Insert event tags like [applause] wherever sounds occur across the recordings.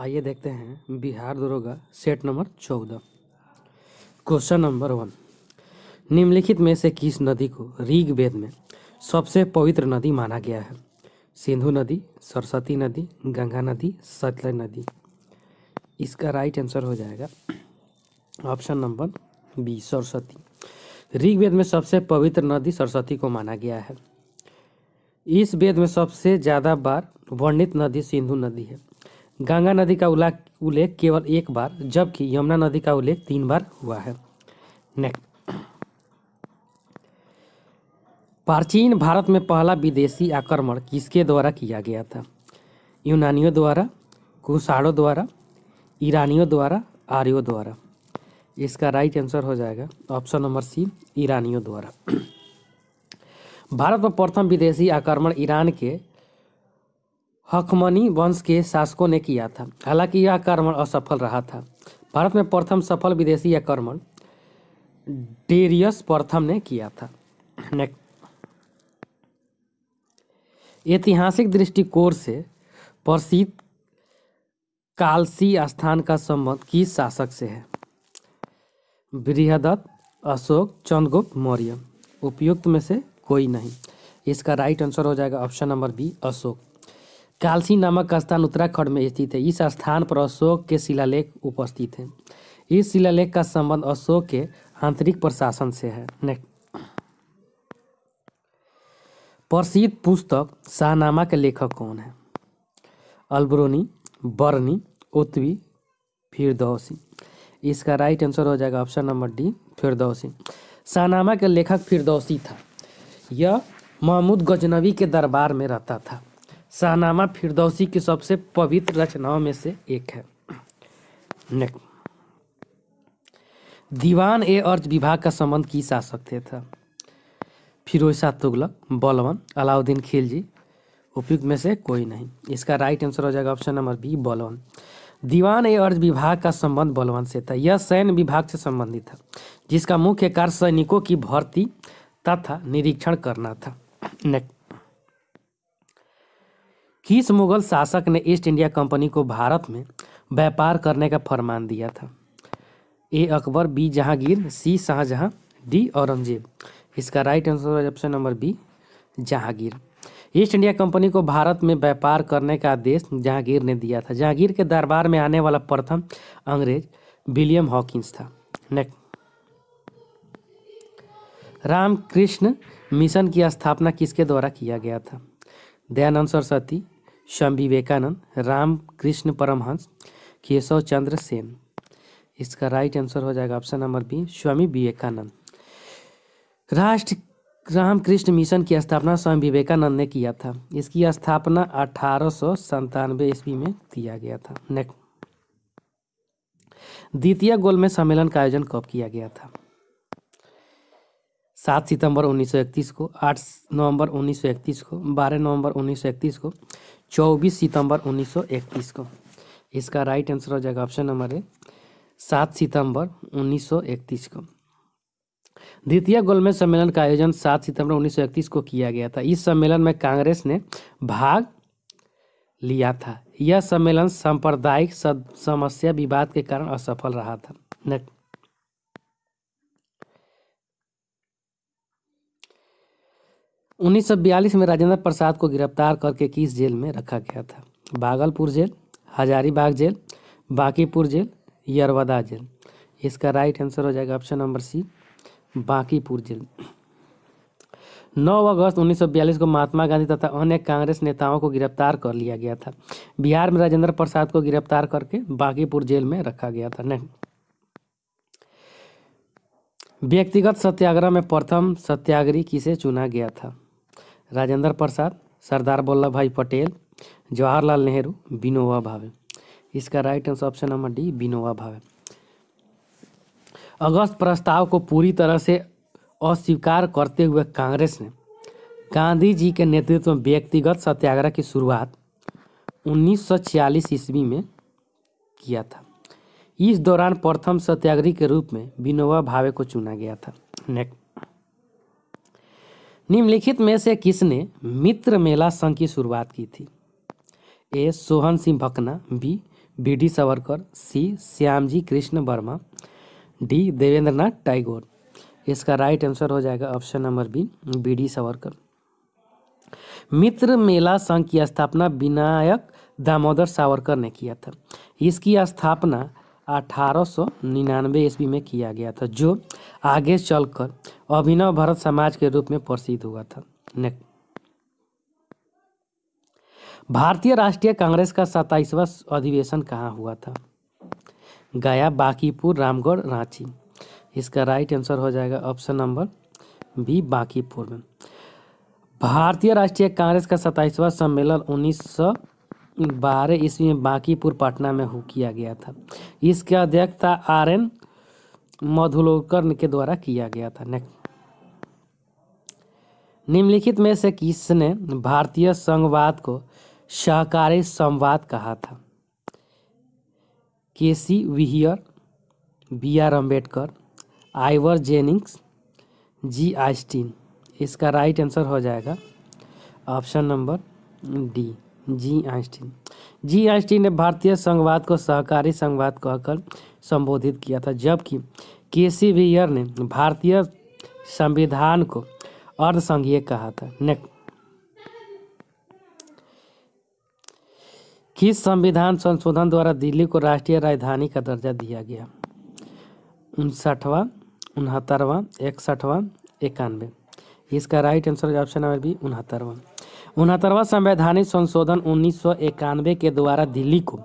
आइए देखते हैं बिहार दरोगा सेट नंबर चौदह क्वेश्चन नंबर वन निम्नलिखित में से किस नदी को ऋग्वेद वेद में सबसे पवित्र नदी माना गया है सिंधु नदी सरस्वती नदी गंगा नदी सतलज नदी इसका राइट आंसर हो जाएगा option number B Saraswati Rigveda में सबसे पवित्र नदी सरस्वती को माना गया है इस वेद में सबसे ज़्यादा बार वर्णित नदी सिंधु नदी है गंगा नदी का उल्लेख केवल एक बार जबकि यमुना नदी का उल्लेख तीन बार हुआ है नेक्स्ट प्राचीन भारत में पहला विदेशी आक्रमण किसके द्वारा किया गया था यूनानियों द्वारा घुसाड़ों द्वारा ईरानियों द्वारा आर्यों द्वारा इसका राइट आंसर हो जाएगा ऑप्शन नंबर सी ईरानियों द्वारा भारत में प्रथम विदेशी आक्रमण ईरान के हकमनी वंश के शासकों ने किया था हालांकि यह आक्रमण असफल रहा था भारत में प्रथम सफल विदेशी आक्रमण डेरियस प्रथम ने किया था ऐतिहासिक दृष्टिकोण से प्रसिद्ध कालसी स्थान का संबंध किस शासक से है बृहदत्त अशोक चंद्रगुप्त मौर्य उपयुक्त में से कोई नहीं इसका राइट आंसर हो जाएगा option number B Ashok Kalsi नामक स्थान उत्तराखंड में स्थित है इस स्थान पर अशोक के शिलालेख उपस्थित हैं इस शिलालेख का संबंध अशोक के आंतरिक प्रशासन से है नेक्स्ट प्रसिद्ध पुस्तक शाहनामा के लेखक कौन है अल्बरोनी बर्नी उत्वी फिरदौसी इसका राइट आंसर हो जाएगा option number D Firdausi Shahnameh के लेखक फिरदौसी था यह महमूद गजनवी के दरबार में रहता था शाहनामा फिरदौसी की सबसे पवित्र रचनाओं में से एक है दीवान ए अर्ज विभाग का संबंध की शासक थे था फिरोज शाह तुगलक बलवन अलाउद्दीन खिलजी उपयुक्त में से कोई नहीं इसका राइट आंसर हो जाएगा ऑप्शन नंबर बी बलवन दीवान ए अर्ज विभाग का संबंध बलवन से था यह सैन्य विभाग से संबंधित था जिसका मुख्य कार्य सैनिकों की भर्ती तथा निरीक्षण करना था नेक्स्ट किस मुगल शासक ने ईस्ट इंडिया कंपनी को भारत में व्यापार करने का फरमान दिया था A Akbar B Jahangir C Shahjahan D Aurangzeb इसका राइट आंसर है option number B Jahangir East India Company को भारत में व्यापार करने का आदेश जहांगीर ने दिया था जहांगीर के दरबार में आने वाला प्रथम अंग्रेज विलियम हॉकिंस था नेक्स्ट रामकृष्ण मिशन की स्थापना किसके द्वारा किया गया था दयानंद सरस्वती स्वामी विवेकानंद राम कृष्ण परमहंस केशव चंद्र सेन इसका राइट आंसर हो जाएगा option number B Swami Vivekananda राष्ट्र रामकृष्ण मिशन की स्थापना स्वामी विवेकानंद ने किया था इसकी स्थापना अठारह सौ संतानवे ईस्वी में किया गया था नेक्स्ट द्वितीय गोल में सम्मेलन का आयोजन कब किया गया था सात सितंबर 1931 को आठ नवंबर 1931 को बारह नवंबर 1931 को 24 सितंबर 1931 को इसका राइट आंसर हो जाएगा ऑप्शन नंबर ए सात सितंबर 1931 को द्वितीय गोलमेज सम्मेलन का आयोजन सात सितंबर 1931 को किया गया था इस सम्मेलन में कांग्रेस ने भाग लिया था यह सम्मेलन सांप्रदायिक समस्या विवाद के कारण असफल रहा था नेक्स्ट उन्नीस में राजेंद्र प्रसाद को गिरफ्तार करके किस जेल में रखा गया था Bhagalpur jail Hazaribagh jail Bankipur jail Yerwada jail इसका राइट आंसर हो जाएगा option number C Bankipur jail 9 अगस्त 1942 को महात्मा गांधी तथा अन्य कांग्रेस नेताओं को गिरफ्तार कर लिया गया था बिहार में राजेंद्र प्रसाद को गिरफ्तार करके बांकीपुर जेल में रखा गया था नहीं व्यक्तिगत सत्याग्रह में प्रथम सत्याग्रही किसे चुना गया था राजेंद्र प्रसाद सरदार वल्लभ भाई पटेल जवाहरलाल नेहरू बिनोवा भावे इसका right answer option number D बिनोवा भावे अगस्त प्रस्ताव को पूरी तरह से अस्वीकार करते हुए कांग्रेस ने गांधी जी के नेतृत्व में व्यक्तिगत सत्याग्रह की शुरुआत 1946 ईस्वी में किया था इस दौरान प्रथम सत्याग्रही के रूप में विनोवा भावे को चुना गया था नेक्स्ट निम्नलिखित में से किसने मित्र मेला संघ की शुरुआत की थी A Sohan Singh Bhakna B B D Savarkar C Shyamji Krishna Varma D Devendra Nath Tagore इसका राइट आंसर हो जाएगा option number B B D Savarkar Mitra Mela संघ की स्थापना विनायक दामोदर सावरकर ने किया था इसकी स्थापना अठारह ईस्वी में किया गया था जो आगे चलकर अभिनव भारत समाज के रूप में प्रसिद्ध हुआ था भारतीय राष्ट्रीय कांग्रेस का सत्ताईसवां अधिवेशन कहाँ हुआ था गया बाकीपुर रामगढ़ रांची इसका राइट आंसर हो जाएगा ऑप्शन नंबर बी बाकीपुर में भारतीय राष्ट्रीय कांग्रेस का सत्ताईसवां सम्मेलन उन्नीस बारह ईस्वी में बांकीपुर पटना में किया गया था इसका अध्यक्षता आर एन मधुलोकर के द्वारा किया गया था नेक्स्ट निम्नलिखित में से किसने भारतीय संघवाद को सहकारी संवाद कहा था K C Wheare B R Ambedkar Ivor Jennings G Einstein इसका राइट आंसर हो जाएगा option number D G Einstein G Einstein ने भारतीय संघवाद को सहकारी संघवाद कहकर संबोधित किया था जबकि के सी वीयर ने भारतीय संविधान को अर्धसंघीय कहा था ने किस संविधान संशोधन द्वारा दिल्ली को राष्ट्रीय राजधानी का दर्जा दिया गया उनसठवा उनहत्तरवा इकसठवा इक्यानवे इसका right answer option number B उनहत्तरवा उनहत्तरवा संवैधानिक संशोधन उन्नीस के द्वारा दिल्ली को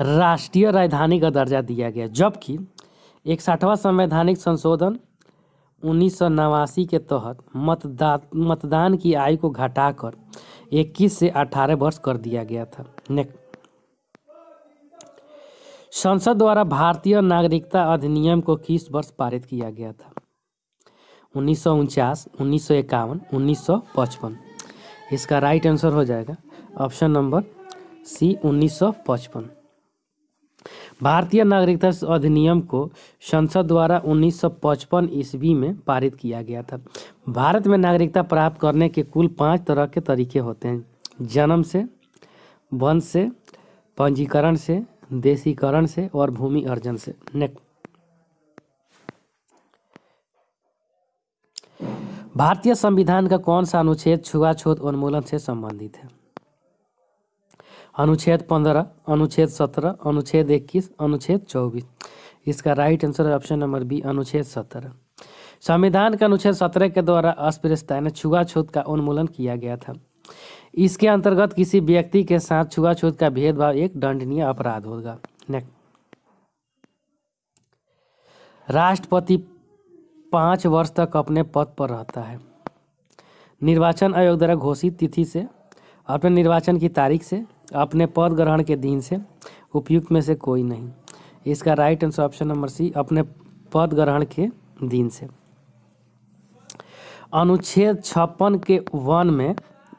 राष्ट्रीय राजधानी का दर्जा दिया गया जबकि इकसठवा संवैधानिक संशोधन उन्नीस के तहत मतदा मतदान की आयु को घटाकर 21 से 18 वर्ष कर दिया गया था संसद द्वारा भारतीय नागरिकता अधिनियम को किस वर्ष पारित किया गया था उन्नीस सौ उनचास उन्नीस सौ इक्यावन उन्नीस सौ पचपन इसका राइट आंसर हो जाएगा ऑप्शन नंबर सी 1955 भारतीय नागरिकता अधिनियम को संसद द्वारा 1955 ईस्वी में पारित किया गया था भारत में नागरिकता प्राप्त करने के कुल पाँच तरह के तरीके होते हैं जन्म से वंश से पंजीकरण से देशीकरण से और भूमि अर्जन से नेक्स्ट भारतीय संविधान का कौन सा अनुच्छेद छुआछूत उन्मूलन से संबंधित है अनुच्छेद पंद्रह अनुच्छेद सत्रह अनुच्छेद इक्कीस अनुच्छेद चौबीस इसका right answer option number B अनुच्छेद सत्रह संविधान के अनुच्छेद सत्रह के द्वारा अस्पृश्यता ने छुआछूत का उन्मूलन किया गया था इसके अंतर्गत किसी व्यक्ति के साथ छुआछूत का भेदभाव एक दंडनीय अपराध होगा नेक्स्ट राष्ट्रपति पाँच वर्ष तक अपने पद पर रहता है निर्वाचन आयोग द्वारा घोषित तिथि से अपने निर्वाचन की तारीख से अपने पद ग्रहण के दिन से उपयुक्त में से कोई नहीं इसका right answer option number C अपने पद ग्रहण के दिन से अनुच्छेद छप्पन के वन में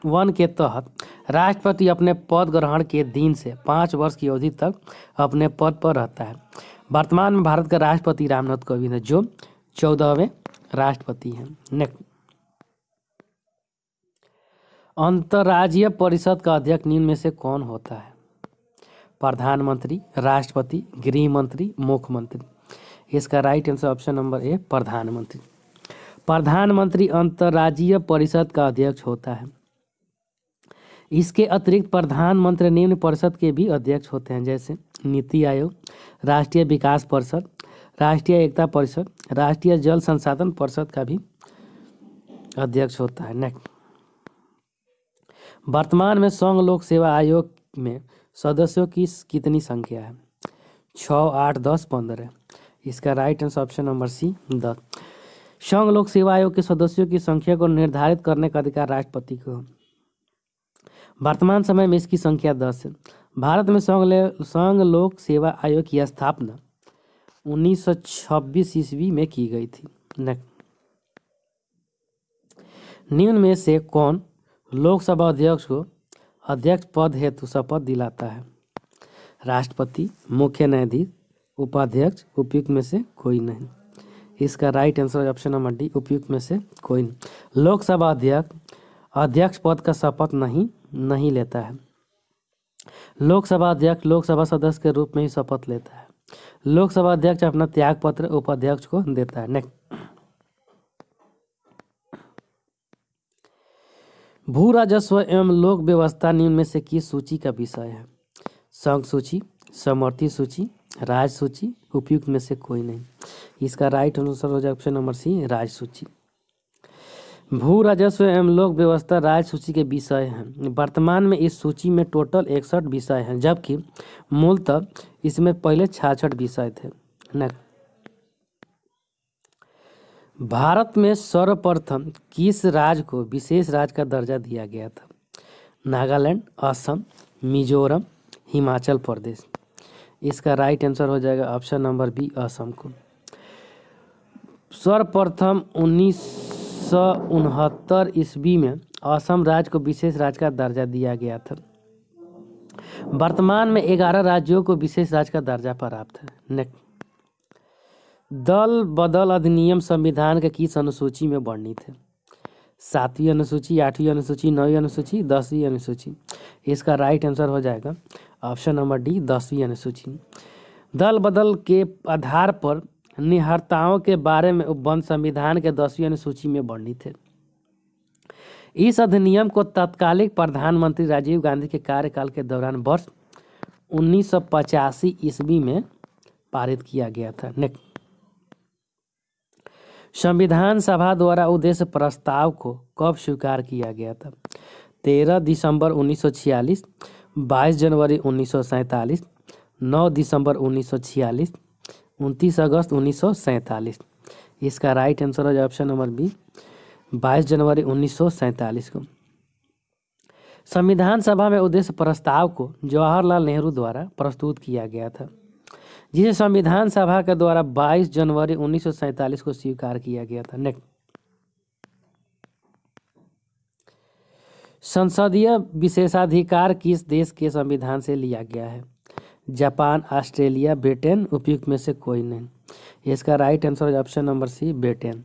वन के तहत राष्ट्रपति अपने पद ग्रहण के दिन से पाँच वर्ष की अवधि तक अपने पद पर रहता है वर्तमान में भारत का राष्ट्रपति रामनाथ कोविंद है जो चौदहवें राष्ट्रपति हैं नेक्स्ट अंतर्राज्यीय परिषद का अध्यक्ष निम्न में से कौन होता है प्रधानमंत्री राष्ट्रपति गृह मंत्री मुख्यमंत्री इसका right answer option number A प्रधानमंत्री प्रधानमंत्री अंतर्राज्यीय परिषद का अध्यक्ष होता है इसके अतिरिक्त प्रधानमंत्री निम्न परिषद के भी अध्यक्ष होते हैं जैसे नीति आयोग राष्ट्रीय विकास परिषद राष्ट्रीय एकता परिषद राष्ट्रीय जल संसाधन परिषद का भी अध्यक्ष होता है नेक्स्ट वर्तमान में संघ लोक सेवा आयोग में सदस्यों की कितनी संख्या है छ आठ दस पंद्रह इसका right answer option number C दस संघ लोक सेवा आयोग के सदस्यों की संख्या को निर्धारित करने का अधिकार राष्ट्रपति को वर्तमान समय में इसकी संख्या दस है भारत में संघ संघ लोक सेवा आयोग की स्थापना उन्नीस सौ छब्बीस ईस्वी में की गई थी निम्न में से कौन लोकसभा अध्यक्ष को अध्यक्ष पद हेतु शपथ दिलाता है राष्ट्रपति मुख्य न्यायाधीश उपाध्यक्ष उपयुक्त में से कोई नहीं इसका right answer option number D उपयुक्त में से कोई नहीं लोकसभा अध्यक्ष अध्यक्ष पद का शपथ नहीं नहीं लेता है लोकसभा अध्यक्ष लोकसभा सदस्य के रूप में ही शपथ लेता है लोकसभा अध्यक्ष अपना त्याग पत्र उपाध्यक्ष को देता है नेक्स्ट भू राजस्व एवं लोक व्यवस्था निम्न में से किस सूची का विषय है संघ सूची समर्थी सूची राज सूची उपयुक्त में से कोई नहीं इसका राइट आंसर हो जाए ऑप्शन नंबर सी राज सूची भू राजस्व एवं लोक व्यवस्था राज सूची के विषय हैं वर्तमान में इस सूची में टोटल इकसठ विषय हैं जबकि मूलतः इसमें पहले छाछठ विषय थे नेक्स्ट भारत में सर्वप्रथम किस राज्य को विशेष राज्य का दर्जा दिया गया था नागालैंड असम मिजोरम हिमाचल प्रदेश इसका राइट आंसर हो जाएगा ऑप्शन नंबर बी असम को सर्वप्रथम उन्नीस सौ उनहत्तर ईस्वी में असम राज्य को विशेष राज्य का दर्जा दिया गया था वर्तमान में ग्यारह राज्यों को विशेष राज्य का दर्जा प्राप्त है नेक्स्ट दल बदल अधिनियम संविधान के किस अनुसूची में वर्णित है सातवीं अनुसूची आठवीं अनुसूची नौवीं अनुसूची दसवीं अनुसूची इसका राइट आंसर हो जाएगा ऑप्शन नंबर डी दसवीं अनुसूची दल बदल के आधार पर निहरताओं के बारे में उपबंध संविधान के दसवीं अनुसूची में वर्णित है इस अधिनियम को तत्कालिक प्रधानमंत्री राजीव गांधी के कार्यकाल के दौरान वर्ष उन्नीस सौ पचासी ईस्वी में पारित किया गया था नेक्स्ट संविधान सभा द्वारा उद्देश्य प्रस्ताव को कब स्वीकार किया गया था तेरह दिसंबर छियालीस बाईस जनवरी उन्नीस सौ सैंतालीस नौ दिसंबर छियालीस उनतीस अगस्त उन्नीस सौ सैंतालीस इसका राइट आंसर है ऑप्शन नंबर बी 22 जनवरी उन्नीस को संविधान सभा में उद्देश्य प्रस्ताव को जवाहरलाल नेहरू द्वारा प्रस्तुत किया गया था जिसे संविधान सभा के द्वारा 22 जनवरी उन्नीस को स्वीकार किया गया था नेक्स्ट संसदीय विशेषाधिकार किस देश के संविधान से लिया गया है जापान ऑस्ट्रेलिया ब्रिटेन उपयुक्त में से कोई नहीं इसका right answer option number C Britain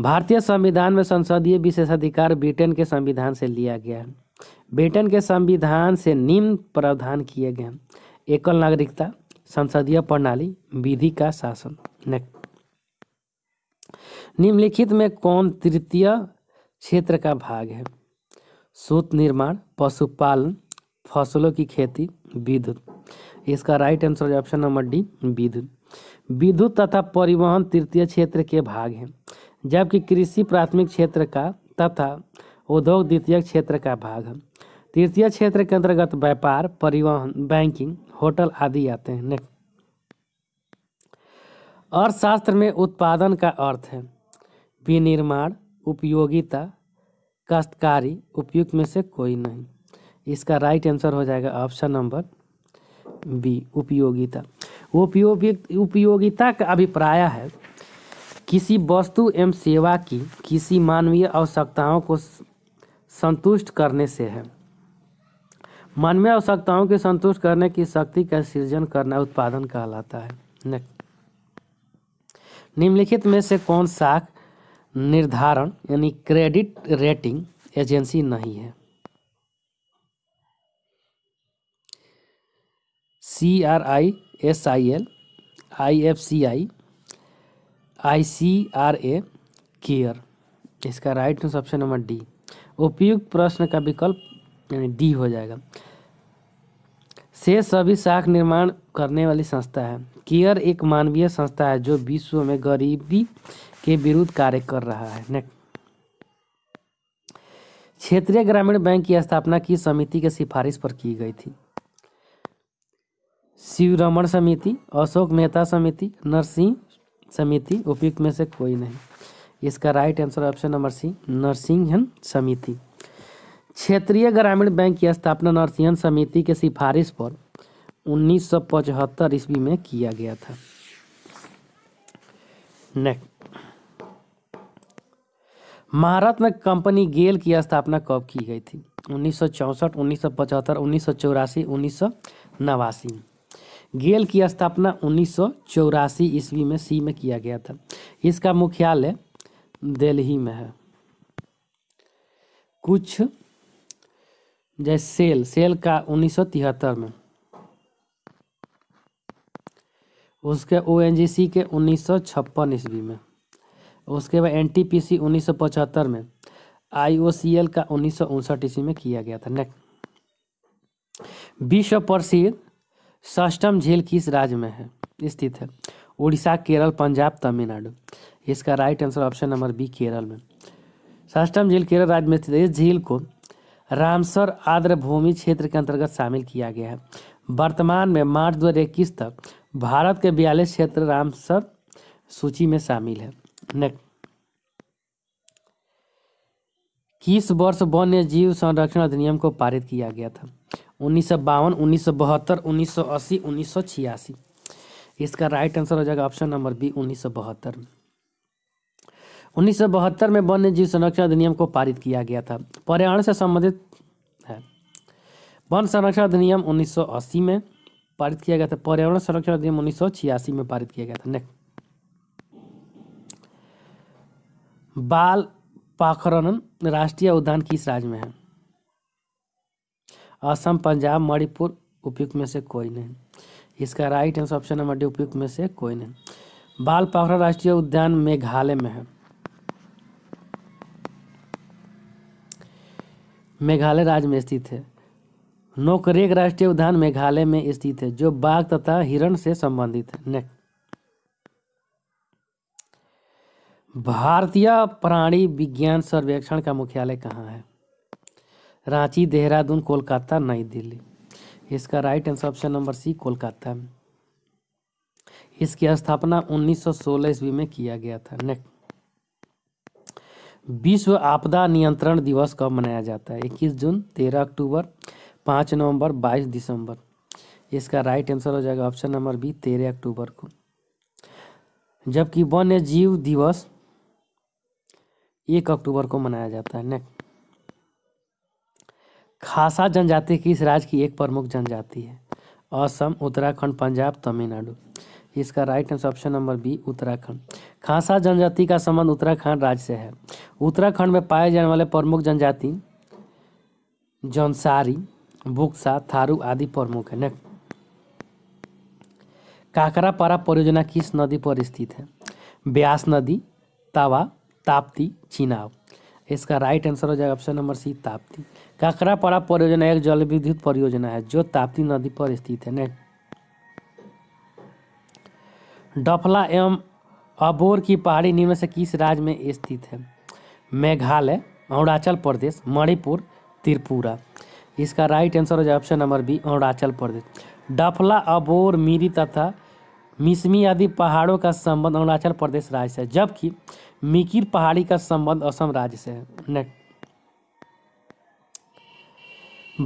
भारतीय संविधान में संसदीय विशेषाधिकार ब्रिटेन के संविधान से लिया गया है ब्रिटेन के संविधान से निम्न प्रावधान किए गए हैं एकल नागरिकता संसदीय प्रणाली विधि का शासन निम्नलिखित में कौन तृतीय क्षेत्र का भाग है सूत निर्माण पशुपालन फसलों की खेती विद्युत इसका right answer option number D विद्युत विद्युत तथा परिवहन तृतीय क्षेत्र के भाग हैं जबकि कृषि प्राथमिक क्षेत्र का तथा उद्योग द्वितीय क्षेत्र का भाग है तृतीय क्षेत्र के अंतर्गत व्यापार परिवहन बैंकिंग होटल आदि आते हैं अर्थशास्त्र में उत्पादन का अर्थ है विनिर्माण उपयोगिता काश्तकारी उपयुक्त में से कोई नहीं इसका राइट आंसर हो जाएगा ऑप्शन नंबर बी उपयोगिता उपयोगिता का अभिप्राय है किसी वस्तु एवं सेवा की किसी मानवीय आवश्यकताओं को संतुष्ट करने से है मानवीय आवश्यकताओं के संतुष्ट करने की शक्ति का सृजन करना उत्पादन कहलाता है निम्नलिखित में से कौन सा निर्धारण यानी क्रेडिट रेटिंग एजेंसी नहीं है C R I S I L I F C I I C R A CARE इसका right answer option number D उपयुक्त प्रश्न का विकल्प यानी डी हो जाएगा से सभी शाख निर्माण करने वाली संस्था है केयर एक मानवीय संस्था है जो विश्व में गरीबी के विरुद्ध कार्य कर रहा है नेक्स्ट क्षेत्रीय ग्रामीण बैंक की स्थापना की समिति के सिफारिश पर की गई थी शिव रमन समिति अशोक मेहता समिति नरसिंह समिति उपयुक्त में से कोई नहीं इसका right answer option number C Narasimhan समिति क्षेत्रीय ग्रामीण बैंक की स्थापना नरसिंहन समिति के सिफारिश पर उन्नीस सौ पचहत्तर ईस्वी में किया गया था नेक्स्ट महारत्न कंपनी गेल की स्थापना कब की गई थी उन्नीस सौ चौंसठ उन्नीस सौ पचहत्तर उन्नीस सौ चौरासी उन्नीस सौ नवासी गेल की स्थापना उन्नीस ईस्वी में सी में किया गया था इसका मुख्यालय दिल्ली में है कुछ जैसे सेल सेल का 1973 में उसके ओ के उन्नीस ईस्वी में उसके बाद एन टी पी सी उन्नीस में आई ओ सी एल का उन्नीस ईस्वी में किया गया था नेक्स्ट विश्व प्रसिद्ध सष्टम झील किस राज्य में है स्थित है उड़ीसा केरल पंजाब तमिलनाडु इसका right answer option number B Kerala में सष्टम झील केरल राज्य में स्थित है इस झील को रामसर आर्द्र भूमि क्षेत्र के अंतर्गत शामिल किया गया है वर्तमान में मार्च दो तक भारत के बयालीस क्षेत्र रामसर सूची में शामिल है नेक्स्ट किस वर्ष वन्य जीव संरक्षण अधिनियम को पारित किया गया था उन्नीस सौ बावन उन्नीस सौ बहत्तर उन्नीस सौ अस्सी उन्नीस सौ छियासी इसका राइट आंसर हो जाएगा ऑप्शन नंबर बी उन्नीस सौ बहत्तर उन्नीस सौ बहत्तर में वन्य जीव संरक्षण अधिनियम को पारित किया गया था पर्यावरण से संबंधित है वन संरक्षण अधिनियम उन्नीस सौ अस्सी में पारित किया गया था पर्यावरण संरक्षण अधिनियम उन्नीस सौ छियासी में पारित किया गया था नेक्स्ट बाल पाखरन राष्ट्रीय उद्यान किस राज्य में है असम पंजाब मणिपुर उपयुक्त में से कोई नहीं इसका right answer option number D उपयुक्त में से कोई नहीं बाल पाखड़ा राष्ट्रीय उद्यान मेघालय में है मेघालय राज्य में स्थित है नोकरेक राष्ट्रीय उद्यान मेघालय में स्थित है जो बाघ तथा हिरण से संबंधित है नेक्स्ट भारतीय प्राणी विज्ञान सर्वेक्षण का मुख्यालय कहाँ है रांची देहरादून कोलकाता नई दिल्ली इसका right answer option number C Kolkata इसकी स्थापना 1916 ईस्वी में किया गया था नेक्स्ट विश्व आपदा नियंत्रण दिवस कब मनाया जाता है 21 जून 13 अक्टूबर 5 नवंबर 22 दिसंबर इसका राइट आंसर हो जाएगा ऑप्शन नंबर बी 13 अक्टूबर को जबकि वन्य जीव दिवस 1 अक्टूबर को मनाया जाता है नेक्स्ट खासा जनजाति किस राज्य की एक प्रमुख जनजाति है असम उत्तराखंड पंजाब तमिलनाडु इसका right answer option number B Uttarakhand Khasa जनजाति का संबंध उत्तराखंड राज्य से है उत्तराखंड में पाए जाने वाले प्रमुख जनजाति जौनसारी बुक्सा थारू आदि प्रमुख है नेक्स्ट काकरापारा परियोजना किस नदी पर स्थित है ब्यास नदी तावा ताप्ती चिनाव इसका राइट आंसर हो जाएगा option number C Tapti Kakrapara परियोजना एक जल विद्युत परियोजना है जो ताप्ती नदी पर स्थित है नेक्स्ट डफला एवं अबोर की पहाड़ी निम्न से किस राज्य में स्थित है मेघालय अरुणाचल प्रदेश मणिपुर त्रिपुरा इसका राइट आंसर हो जाए option number B Arunachal Pradesh Dafla Abor Miri तथा मिसमी आदि पहाड़ों का संबंध अरुणाचल प्रदेश राज्य से जबकि मिकिर पहाड़ी का संबंध असम राज्य से है नेक्स्ट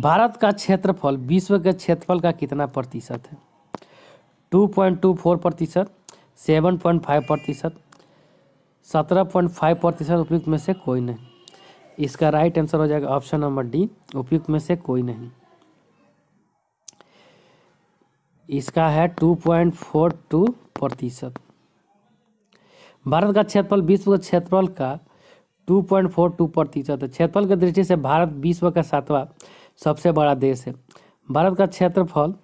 भारत का क्षेत्रफल विश्व के क्षेत्रफल का कितना प्रतिशत है टू पॉइंट टू फोर प्रतिशत सेवन पॉइंट फाइव प्रतिशत सत्रह पॉइंट फाइव प्रतिशत उपयुक्त में से कोई नहीं इसका राइट आंसर हो जाएगा ऑप्शन नंबर डी उपयुक्त में से कोई नहीं इसका है टू पॉइंट फोर टू प्रतिशत भारत का क्षेत्रफल विश्व के क्षेत्रफल का टू पॉइंट फोर टू प्रतिशत है क्षेत्रफल की दृष्टि से भारत विश्व का सातवां सबसे बड़ा देश है भारत का क्षेत्रफल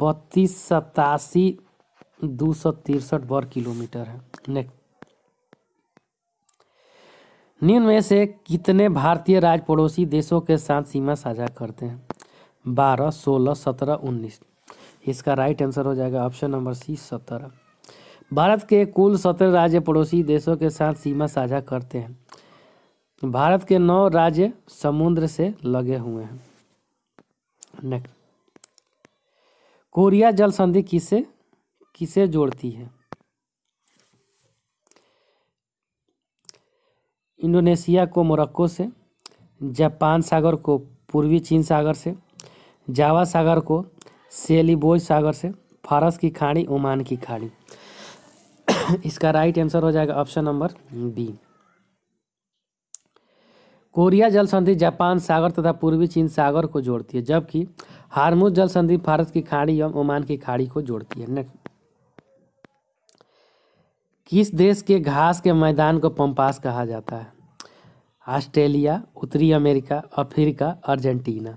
बत्तीस सतासी दो सौ तिरसठ वर्ग किलोमीटर है नेक्स्ट निम्न में से कितने भारतीय राज्य पड़ोसी देशों के साथ सीमा साझा करते हैं बारह सोलह सत्रह उन्नीस इसका राइट आंसर हो जाएगा ऑप्शन नंबर सी सत्रह भारत के कुल सत्रह राज्य पड़ोसी देशों के साथ सीमा साझा करते हैं भारत के नौ राज्य समुद्र से लगे हुए हैं नेक्स्ट कोरिया जल संधि किसे किसे जोड़ती है इंडोनेशिया को मोरक्को से जापान सागर को पूर्वी चीन सागर से जावा सागर को सेलिबोज सागर से फारस की खाड़ी ओमान की खाड़ी [coughs] इसका राइट आंसर हो जाएगा ऑप्शन नंबर बी कोरिया जल संधि जापान सागर तथा पूर्वी चीन सागर को जोड़ती है जबकि हारमुज जल संधि भारत की खाड़ी एवं ओमान की खाड़ी को जोड़ती है नेक्स्ट किस देश के घास के मैदान को पम्पास कहा जाता है ऑस्ट्रेलिया उत्तरी अमेरिका अफ्रीका अर्जेंटीना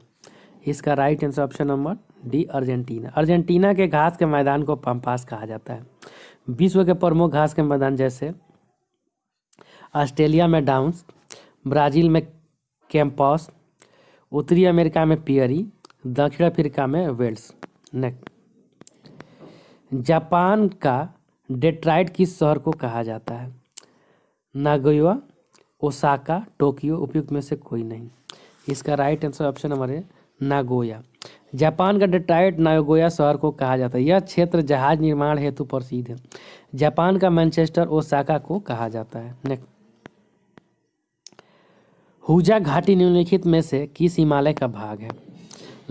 इसका right answer option number D Argentina Argentina के घास के मैदान को पम्पास कहा जाता है विश्व के प्रमुख घास के मैदान जैसे ऑस्ट्रेलिया में डाउंस ब्राज़ील में कैंपस उत्तरी अमेरिका में पियरी दक्षिण अफ्रीका में वेल्स नेक्स्ट जापान का डेट्राइट किस शहर को कहा जाता है नागोया ओसाका टोक्यो उपयुक्त में से कोई नहीं इसका राइट आंसर ऑप्शन हमारे नागोया जापान का डेट्राइट नागोया शहर को कहा जाता है यह क्षेत्र जहाज निर्माण हेतु प्रसिद्ध है जापान का मैनचेस्टर ओसाका को कहा जाता है नेक्स्ट हुजा घाटी निम्नलिखित में से किस हिमालय का भाग है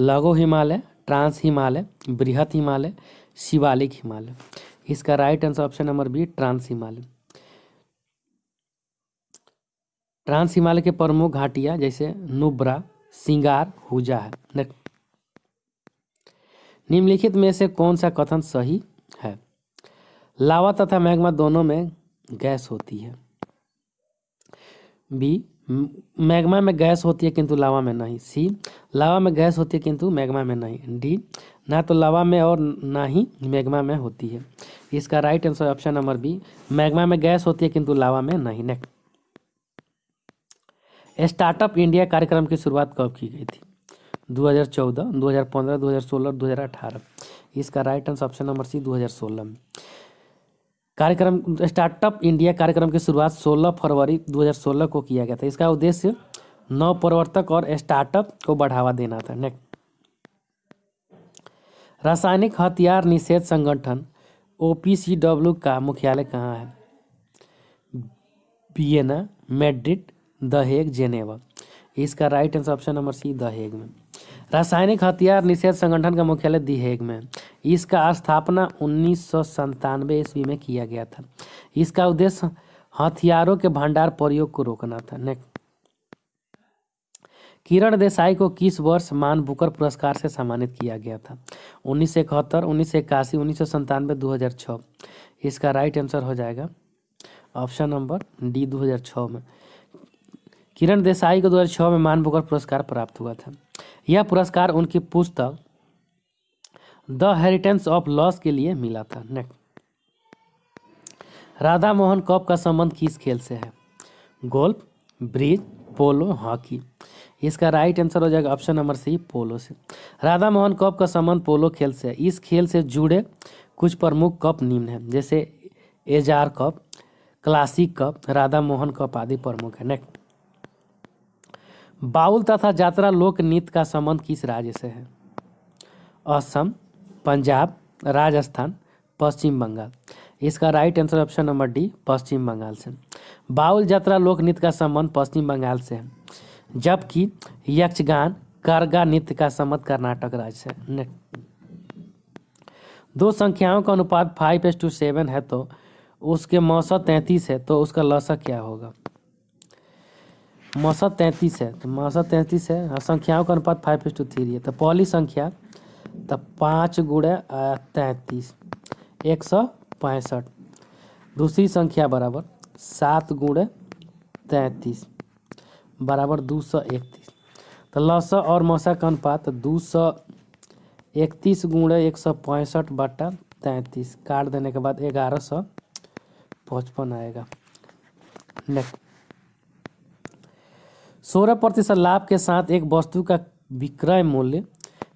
लघु हिमालय ट्रांस हिमालय बृहत हिमालय शिवालिक हिमालय इसका right answer option number B trans Himalaya trans Himalaya के प्रमुख घाटियां जैसे नुब्रा सिंगार हुजा है निम्नलिखित में से कौन सा कथन सही है लावा तथा मैग्मा दोनों में गैस होती है बी मैग्मा में गैस होती है किंतु लावा में नहीं सी लावा में गैस होती है किंतु मैग्मा में नहीं डी ना तो लावा में और ना ही मैग्मा में होती है इसका right answer option number B magma में गैस होती है किंतु लावा में नहीं नेक्स्ट स्टार्टअप इंडिया कार्यक्रम की शुरुआत कब की गई थी 2014, 2015, 2016, 2018 इसका right answer option number C 2016 में कार्यक्रम स्टार्टअप इंडिया कार्यक्रम की शुरुआत 16 फरवरी 2016 को किया गया था इसका उद्देश्य नव प्रवर्तक और स्टार्टअप को बढ़ावा देना था नेक्स्ट रासायनिक हथियार निषेध संगठन ओ का मुख्यालय कहाँ है Vienna Madrid the Hague Geneva इसका right answer option number C the Hague में रासायनिक हथियार निषेध संगठन का मुख्यालय दी हेग में इसका स्थापना उन्नीस सौ ईस्वी में किया गया था इसका उद्देश्य हथियारों के भंडार प्रयोग को रोकना था नेक्स्ट किरण देसाई को किस वर्ष मान बुकर पुरस्कार से सम्मानित किया गया था उन्नीस सौ इकहत्तर उन्नीस सौ इक्यासी उन्नीस सौ संतानवे दो हज़ार छः इसका राइट आंसर हो जाएगा ऑप्शन नंबर डी दो हज़ार छः में किरण देसाई को दो हज़ार छः में मान बुकर पुरस्कार प्राप्त हुआ था यह पुरस्कार उनकी पुस्तक द हेरिटेंस ऑफ लॉस के लिए मिला था नेक्स्ट राधा मोहन कप का संबंध किस खेल से है गोल्फ ब्रिज पोलो हॉकी इसका राइट आंसर हो जाएगा ऑप्शन नंबर सी पोलो से राधा मोहन कप का संबंध पोलो खेल से है इस खेल से जुड़े कुछ प्रमुख कप निम्न हैं जैसे Ezra cup classic cup Radha Mohan cup आदि प्रमुख है नेक्स्ट बाउल तथा जात्रा लोक नीत का संबंध किस राज्य से है असम पंजाब राजस्थान पश्चिम बंगाल इसका right answer option number D Paschim Bengal से बाउल जात्रा लोक नृत्य का संबंध पश्चिम बंगाल से है जबकि यक्षगान करगा नृत्य का संबंध कर्नाटक राज्य से दो संख्याओं का अनुपात फाइव एस टू सेवन है तो उसके मौसम तैंतीस है तो उसका लसक क्या होगा मसा तैंतीस है तो मसा तैंतीस है हाँ, संख्याओं का अनुपात फाइव इस टू थ्री है तो पहली संख्या तो पाँच गुड़े तैंतीस एक सौ पैंसठ दूसरी संख्या बराबर सात गुड़े तैंतीस बराबर दो सौ इकतीस तो लस और मसा का अनुपात दो सौ इकतीस गुड़े एक सौ पैंसठ बटा तैंतीस काट देने के बाद ग्यारह सौ पचपन आएगा नेक्स्ट सोलह प्रतिशत लाभ के साथ एक वस्तु का विक्रय मूल्य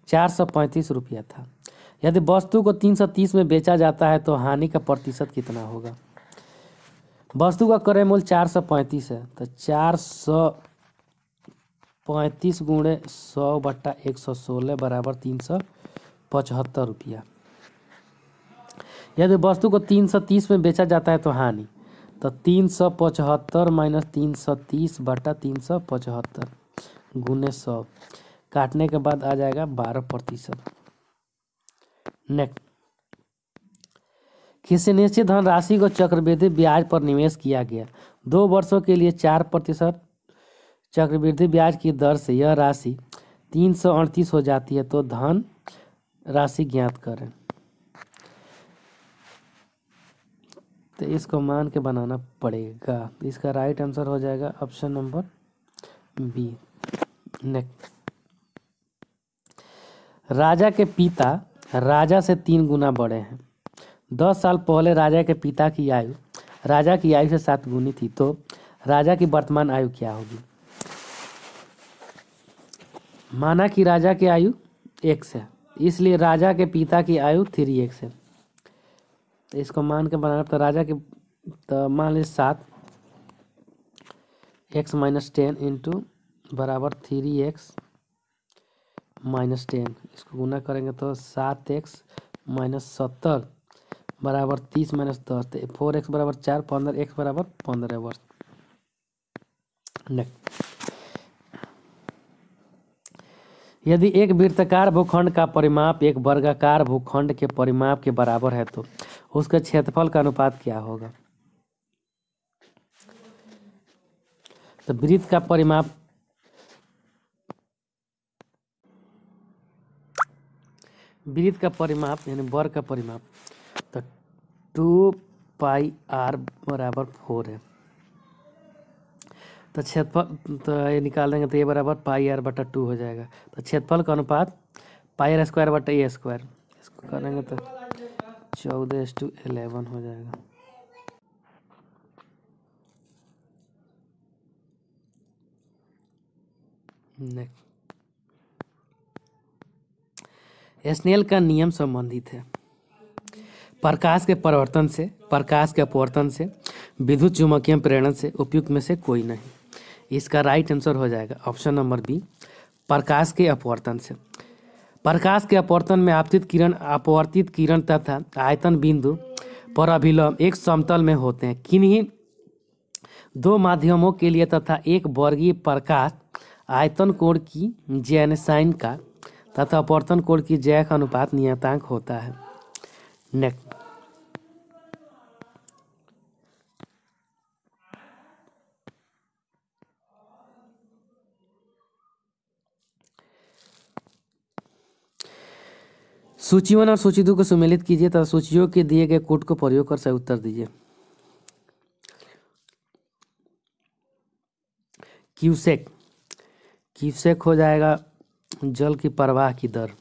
चार सौ पैंतीस रुपया था यदि वस्तु को तीन सौ तीस में बेचा जाता है तो हानि का प्रतिशत कितना होगा वस्तु का क्रय मूल्य चार सौ पैंतीस है तो चार सौ पैंतीस गुणे सौ बट्टा एक सौ सोलह बराबर तीन सौ पचहत्तर रुपया यदि वस्तु को तीन सौ तीस में बेचा जाता है तो हानि तो तीन सौ पचहत्तर माइनस तीन सौ तीस बटा तीन सौ पचहत्तर गुने सौ काटने के बाद आ जाएगा बारह प्रतिशत नेक्स्ट किसी निश्चित धनराशि को चक्रवृद्धि ब्याज पर निवेश किया गया दो वर्षों के लिए चार प्रतिशत चक्रवृद्धि ब्याज की दर से यह राशि तीन सौ अड़तीस हो जाती है तो धन राशि ज्ञात करें तो इसको मान के बनाना पड़ेगा तो इसका राइट आंसर हो जाएगा ऑप्शन नंबर बी नेक्स्ट राजा के पिता राजा से तीन गुना बड़े हैं दस साल पहले राजा के पिता की आयु राजा की आयु से सात गुनी थी तो राजा की वर्तमान आयु क्या होगी माना कि राजा की आयु एक से इसलिए राजा के पिता की आयु थ्री एक्स है तो इसको मान के बनाना तो राजा के तो मान ली सात एक्स माइनस टेन इंटू बराबर थ्री एक्स माइनस टेन इसको गुना करेंगे तो सात एक्स माइनस सत्तर बराबर तीस माइनस दस तो फोर एक्स बराबर चार पंद्रह एक्स बराबर पंद्रह वर्ष यदि एक वृत्ताकार भूखंड का परिमाप एक वर्गाकार भूखंड के परिमाप के बराबर है तो उसका क्षेत्रफल का अनुपात क्या होगा तो वृत्त का परिमाप वृत्त का परिमाप यानी वर्ग का परिमाप तो टू पाई आर बराबर फोर है तो क्षेत्रफल तो ये निकाल देंगे तो ये बराबर पाई आर बटा टू हो जाएगा तो क्षेत्रफल का अनुपात पाई आर स्क्वायर बटा ए स्क्वायर इसको करेंगे तो चौदह एस टू एलेवन हो जाएगा एसनेल का नियम संबंधित है प्रकाश के परिवर्तन से प्रकाश के अपवर्तन से विद्युत चुमकीय प्रेरण से उपयुक्त में से कोई नहीं इसका राइट आंसर हो जाएगा ऑप्शन नंबर बी प्रकाश के अपवर्तन से प्रकाश के अपवर्तन में आपतित किरण अपवर्तित किरण तथा आयतन बिंदु पर अभिलंब एक समतल में होते हैं किन्हीं दो माध्यमों के लिए तथा एक वर्गीय प्रकाश आयतन कोण की जैन साइन का तथा अपवर्तन कोण की जैक अनुपात नियतांक होता है नेक्स्ट सूची वन और सूची दो को सुमेलित कीजिए तथा सूचियों के दिए गए कोड को प्रयोग कर सही उत्तर दीजिए क्यूसेक क्यूसेक हो जाएगा जल की प्रवाह की दर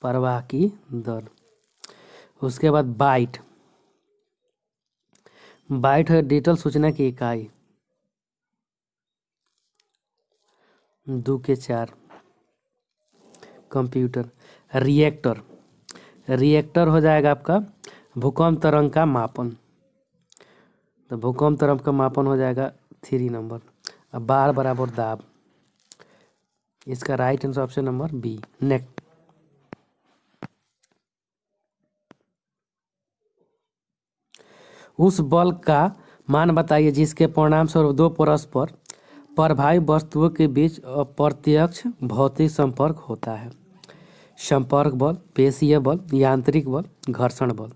प्रवाह की दर उसके बाद बाइट बाइट है डिजिटल सूचना की इकाई दो के चार कंप्यूटर रिएक्टर रिएक्टर हो जाएगा आपका भूकंप तरंग का मापन तो भूकंप तरंग का मापन हो जाएगा थ्री नंबर बार बराबर दाब इसका right answer option number B next उस बल का मान बताइए जिसके परिणाम स्वरूप दो परस्पर प्रभावी वस्तुओं के बीच अप्रत्यक्ष भौतिक संपर्क होता है संपर्क बल पेशीय बल यांत्रिक बल घर्षण बल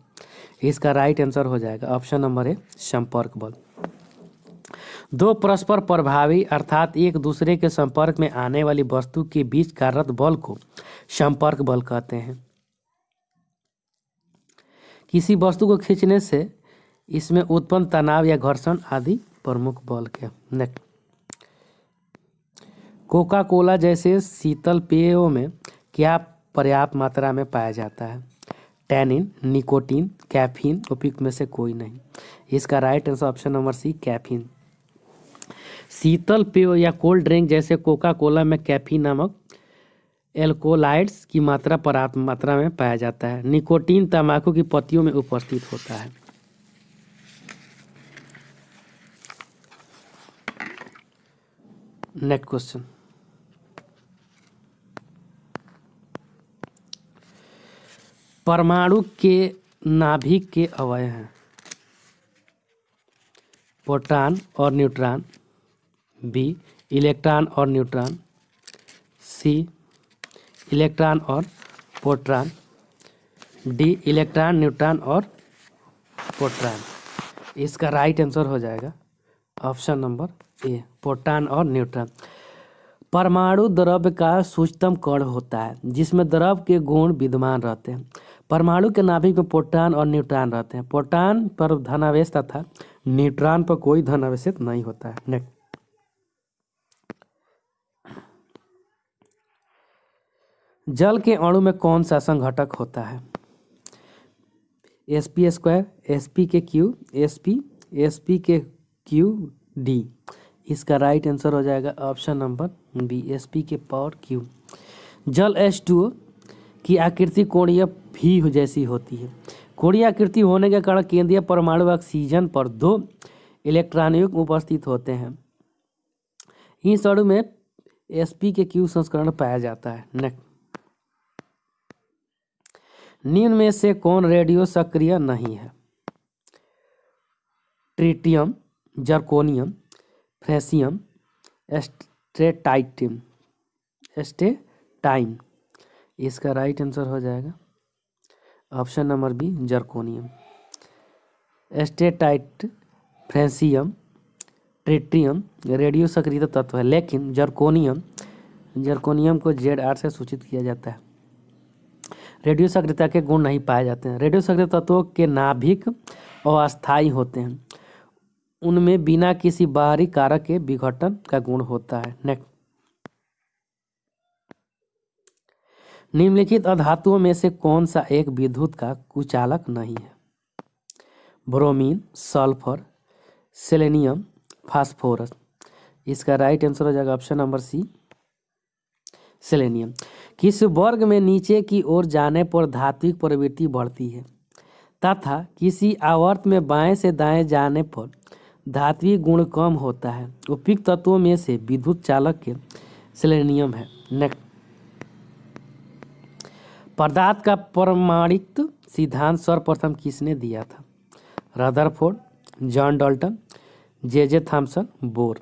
इसका राइट आंसर हो जाएगा ऑप्शन नंबर ए संपर्क बल दो परस्पर प्रभावी अर्थात एक दूसरे के संपर्क में आने वाली वस्तु के बीच कार्यरत बल को संपर्क बल कहते हैं किसी वस्तु को खींचने से इसमें उत्पन्न तनाव या घर्षण आदि प्रमुख बल के नेक्स्ट कोका कोला जैसे शीतल पेयों में क्या पर्याप्त मात्रा में पाया जाता है टैनिन निकोटीन कैफीन उपयुक्त में से कोई नहीं इसका right answer option number C caffeine शीतल पेय या कोल्ड ड्रिंक जैसे कोका कोला में कैफीन नामक एल्कोलाइड्स की मात्रा पर्याप्त मात्रा में पाया जाता है निकोटीन तंबाकू की पत्तियों में उपस्थित होता है नेक्स्ट क्वेश्चन परमाणु के नाभिक के अवय हैं प्रोटॉन और न्यूट्रॉन बी इलेक्ट्रॉन और न्यूट्रॉन सी इलेक्ट्रॉन और प्रोटॉन डी इलेक्ट्रॉन न्यूट्रॉन और प्रोटॉन इसका राइट आंसर हो जाएगा ऑप्शन नंबर ए प्रोटॉन और न्यूट्रॉन परमाणु द्रव्य का सूचतम कण होता है जिसमें द्रव के गुण विद्यमान रहते हैं परमाणु के नाभिक में प्रोटॉन और न्यूट्रॉन रहते हैं प्रोटॉन पर धनावेश तथा न्यूट्रॉन पर कोई धनावेश नहीं होता है नेक्स्ट जल के अणु में कौन सा संघटक होता है S P square S P के cube S P S P के क्यू डी इसका राइट आंसर हो जाएगा option number B S P के पावर क्यू जल एस टू की आकृति कोणीय भी जैसी होती है कोणीय आकृति होने के कारण केंद्रीय परमाणु ऑक्सीजन पर दो इलेक्ट्रॉनिक उपस्थित होते हैं इस अणु में एस पी के क्यू संस्करण पाया जाता है नेक्स्ट निम्न में से कौन रेडियो सक्रिय नहीं है ट्रिटियम जर्कोनियम फ्रेसियम एस्टे एस्टेटाइम इसका राइट आंसर हो जाएगा option number B zirconium astatine francium tritium radio सक्रिय तत्व है लेकिन जर्कोनियम जर्कोनियम को जेड आर से सूचित किया जाता है रेडियो सक्रियता के गुण नहीं पाए जाते हैं रेडियो सक्रिय तत्वों के नाभिक अस्थायी होते हैं उनमें बिना किसी बाहरी कारक के विघटन का गुण होता है नेक्स्ट निम्नलिखित अधातुओं में से कौन सा एक विद्युत का कुचालक नहीं है ब्रोमीन सल्फर सेलेनियम फास्फोरस इसका राइट आंसर हो जाएगा ऑप्शन नंबर सी सेलेनियम किस वर्ग में नीचे की ओर जाने पर धात्विक प्रवृत्ति बढ़ती है तथा किसी आवर्त में बाएं से दाएं जाने पर धात्वी गुण कम होता है उपयुक्त तत्वों में से विद्युत चालक के सेलेनियम है नेक्स्ट पदार्थ का प्रमाणित सिद्धांत सर्वप्रथम किसने दिया था Rutherford John Dalton J J Thomson Bohr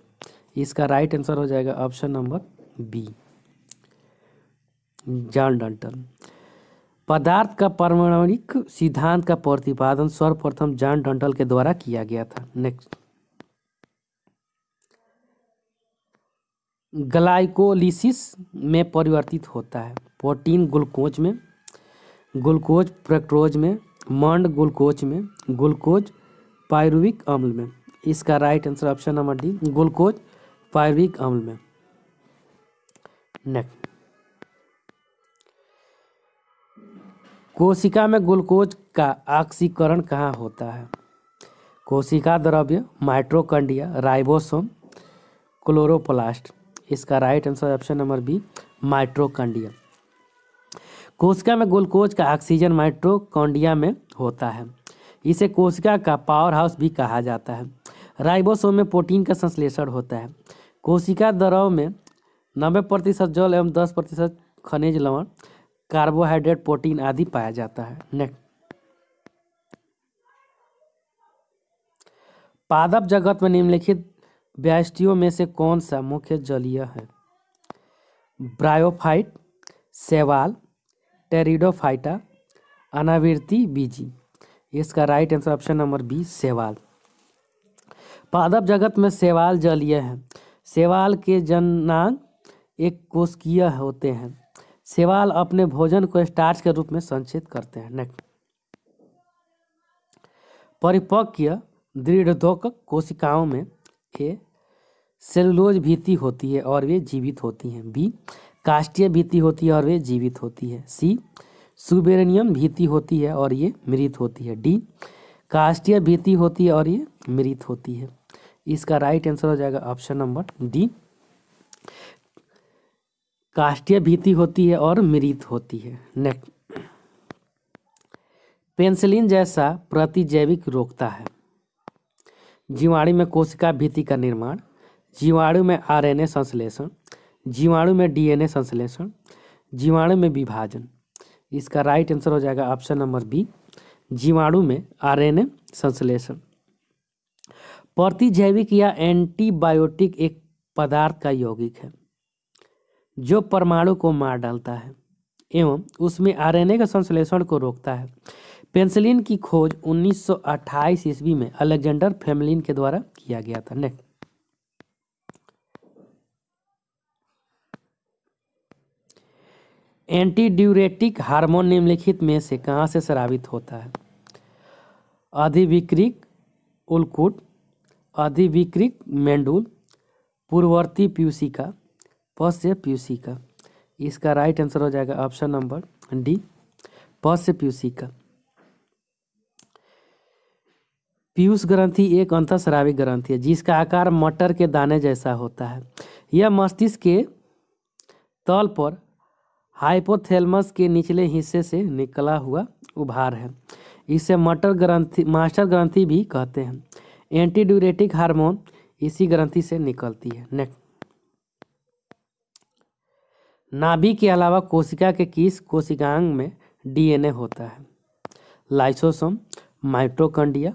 इसका राइट आंसर हो जाएगा option number B John Dalton पदार्थ का परमाणविक सिद्धांत का प्रतिपादन सर्वप्रथम जॉन डंटल के द्वारा किया गया था नेक्स्ट ग्लाइकोलिसिस में परिवर्तित होता है प्रोटीन ग्लूकोज में ग्लूकोज प्रक्रोज में मंड ग्लूकोज में ग्लूकोज पायरुविक अम्ल में इसका right answer option number D glucose pyruvic अम्ल में नेक्स्ट कोशिका में ग्लूकोज का ऑक्सीकरण कहाँ होता है कोशिका द्रव्य माइट्रोकंडिया राइबोसोम क्लोरोप्लास्ट इसका right answer option number B mitochondria कोशिका में ग्लूकोज का ऑक्सीजन माइट्रोकॉन्डिया में होता है इसे कोशिका का पावर हाउस भी कहा जाता है राइबोसोम में प्रोटीन का संश्लेषण होता है कोशिका दरव में नब्बे प्रतिशत जल एवं दस प्रतिशत खनिज लवण कार्बोहाइड्रेट प्रोटीन आदि पाया जाता है नेक्स्ट पादप जगत में निम्नलिखित व्यास्टियों में से कौन सा मुख्य जलीय है ब्रायोफाइट सेवाल टेरिडोफाइटा अनावृत्ति बीजी इसका right answer option number B सेवाल पादप जगत में सेवाल जलीय है सेवाल के जननांग एक कोशकीय होते हैं सेवाल अपने भोजन को स्टार्च के रूप में संचित करते हैं नेक्स्ट परिपक्व दृढ़ कोशिकाओं में ए सेलुलोज भीति होती है और वे जीवित होती हैं बी काष्टीय भीति होती है और वे जीवित होती है सी सुबेरनियम भीति होती है और ये मृत होती है डी काष्टीय भीति होती है और ये मृत होती है इसका राइट आंसर हो जाएगा ऑप्शन नंबर डी काष्टीय भीति होती है और मृत होती है नेक्स्ट पेंसिलिन जैसा प्रतिजैविक रोकता है जीवाणु में कोशिका भीति का निर्माण जीवाणु में आरएनए संश्लेषण जीवाणु में डीएनए संश्लेषण जीवाणु में विभाजन इसका राइट आंसर हो जाएगा ऑप्शन नंबर बी जीवाणु में आरएनए संश्लेषण प्रतिजैविक या एंटीबायोटिक एक पदार्थ का यौगिक है जो परमाणु को मार डालता है एवं उसमें आरएनए के संश्लेषण को रोकता है पेंसिलिन की खोज 1928 ईस्वी में अलेक्जेंडर फेमलिन के द्वारा किया गया था नेक्स्ट एंटीड्यूरेटिक हार्मोन निम्नलिखित में से कहाँ से स्रावित होता है अधिविकृत उलकुट अधिविकृत मेंडुल पूर्ववर्ती प्यूसिका पश्य प्यूसिका इसका राइट आंसर हो जाएगा ऑप्शन नंबर डी पश्य प्यूसिका पीयूष ग्रंथि एक अंतस्रावी ग्रंथि है जिसका आकार मटर के दाने जैसा होता है यह मस्तिष्क के तल पर हाइपोथैलेमस के निचले हिस्से से निकला हुआ उभार है इसे मटर ग्रंथि मास्टर ग्रंथि भी कहते हैं एंटीड्यूरेटिक हार्मोन इसी ग्रंथि से निकलती है नेक्स्ट नाभि के अलावा कोशिका के किस कोशिकांग में डीएनए होता है लाइसोसोम माइट्रोकंडिया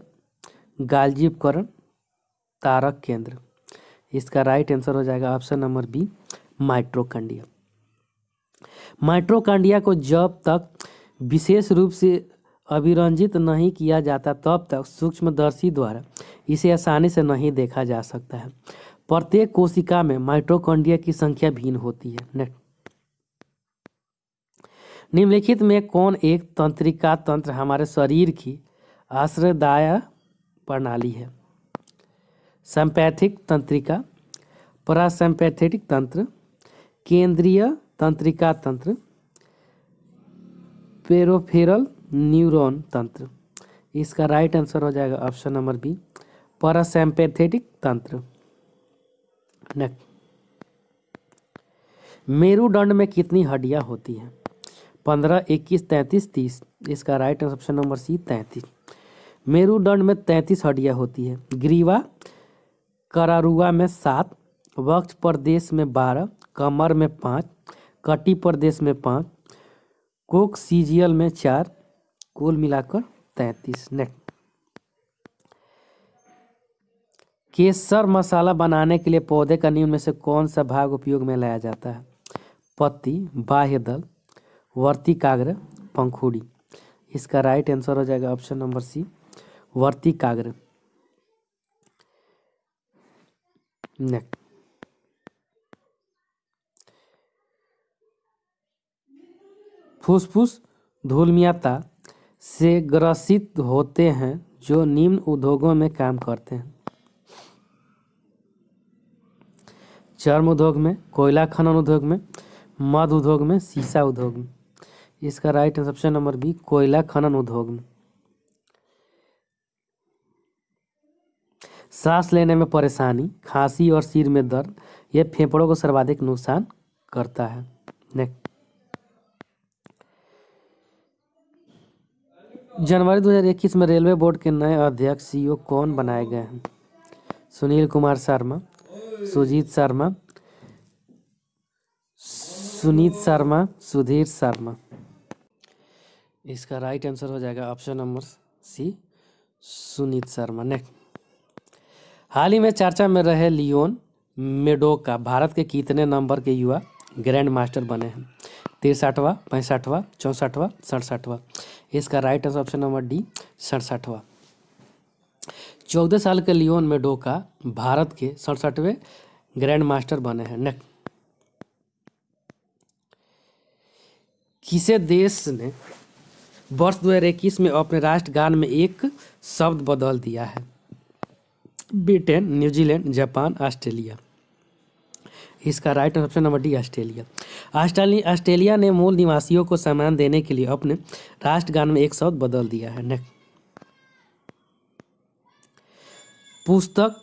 गालजीवकरण तारक केंद्र इसका राइट आंसर हो जाएगा option number B mitochondria mitochondria को जब तक विशेष रूप से अभिरंजित नहीं किया जाता तब तक सूक्ष्मदर्शी द्वारा इसे आसानी से नहीं देखा जा सकता है प्रत्येक कोशिका में माइट्रोकांडिया की संख्या भिन्न होती है नेक्स्ट निम्नलिखित में कौन एक तंत्रिका तंत्र हमारे शरीर की आश्रयदाय प्रणाली है सम्पैथिक तंत्रिका परासम्पैथेटिक तंत्र केंद्रीय तंत्रिका तंत्र पेरोफेरल न्यूरॉन तंत्र इसका राइट आंसर हो जाएगा ऑप्शन नंबर बी परसैम्पेथेटिक तंत्र नेक्स्ट मेरुदंड में कितनी हड्डियां होती हैं पंद्रह इक्कीस तैंतीस तीस इसका right answer option number C तैंतीस मेरुदंड में तैंतीस हड्डियां होती है ग्रीवा करारुआ में सात वक्ष प्रदेश में बारह कमर में पाँच कटी प्रदेश में पाँच कोक सीजियल में चार कुल मिलाकर तैंतीस नेक्स्ट केसर मसाला बनाने के लिए पौधे का निम्न में से कौन सा भाग उपयोग में लाया जाता है पत्ती बाह्य दल वर्ती काग्र पंखुड़ी इसका राइट आंसर हो जाएगा ऑप्शन नंबर सी वर्ती काग्र नेक्स्ट फूसफूस धूलमियाता से ग्रसित होते हैं जो निम्न उद्योगों में काम करते हैं चर्म उद्योग में कोयला खनन उद्योग में मध उद्योग में सीसा उद्योग में इसका right answer option number B कोयला खनन उद्योग में सांस लेने में परेशानी खांसी और सिर में दर्द यह फेफड़ों को सर्वाधिक नुकसान करता है नेक्स्ट जनवरी 2021 में रेलवे बोर्ड के नए अध्यक्ष सीईओ e कौन बनाए गए हैं सुनील कुमार शर्मा सुजीत शर्मा सुनीत शर्मा सुधीर शर्मा इसका राइट आंसर हो जाएगा option number C Sunit Sharma next हाल ही में चर्चा में रहे लियोन मेडोका भारत के कितने नंबर के युवा ग्रैंड मास्टर बने हैं तिरसठवा पैंसठवा चौंसठवा सड़सठवा इसका right answer option number D सड़सठवा चौदह साल के लियोन डोका भारत के सड़सठवें ग्रैंड मास्टर बने हैं नेक्स्ट किसे देश ने वर्ष दो हज़ार इक्कीस में अपने राष्ट्रगान में एक शब्द बदल दिया है ब्रिटेन न्यूजीलैंड जापान ऑस्ट्रेलिया इसका right option number D Australia Australia ने मूल निवासियों को सम्मान देने के लिए अपने राष्ट्रगान में एक शब्द बदल दिया है नेक्स्ट पुस्तक